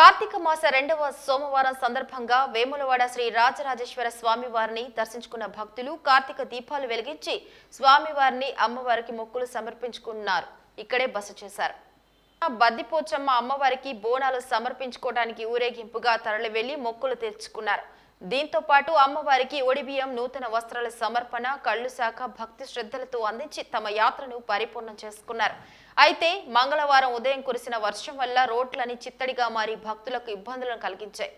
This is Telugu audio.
కార్తీక మాస రెండవ సోమవారం సందర్భంగా వేములవాడ శ్రీ రాజరాజేశ్వర స్వామి వారిని దర్శించుకున్న భక్తులు కార్తీక దీపాలు వెలిగించి స్వామివారిని అమ్మవారికి మొక్కులు సమర్పించుకున్నారు ఇక్కడే బస చేశారు బద్దిపోచమ్మ అమ్మవారికి బోనాలు సమర్పించుకోవడానికి ఊరేగింపుగా తరలి వెళ్లి మొక్కులు తెచ్చుకున్నారు దీంతో పాటు అమ్మవారికి ఒడిబియ్యం నూతన వస్త్రాల సమర్పణ కళ్ళు శాఖ భక్తి శ్రద్ధలతో అందించి తమ యాత్రను పరిపూర్ణం చేసుకున్నారు అయితే మంగళవారం ఉదయం కురిసిన వర్షం వల్ల రోడ్లని చిత్తడిగా మారి భక్తులకు ఇబ్బందులను కలిగించాయి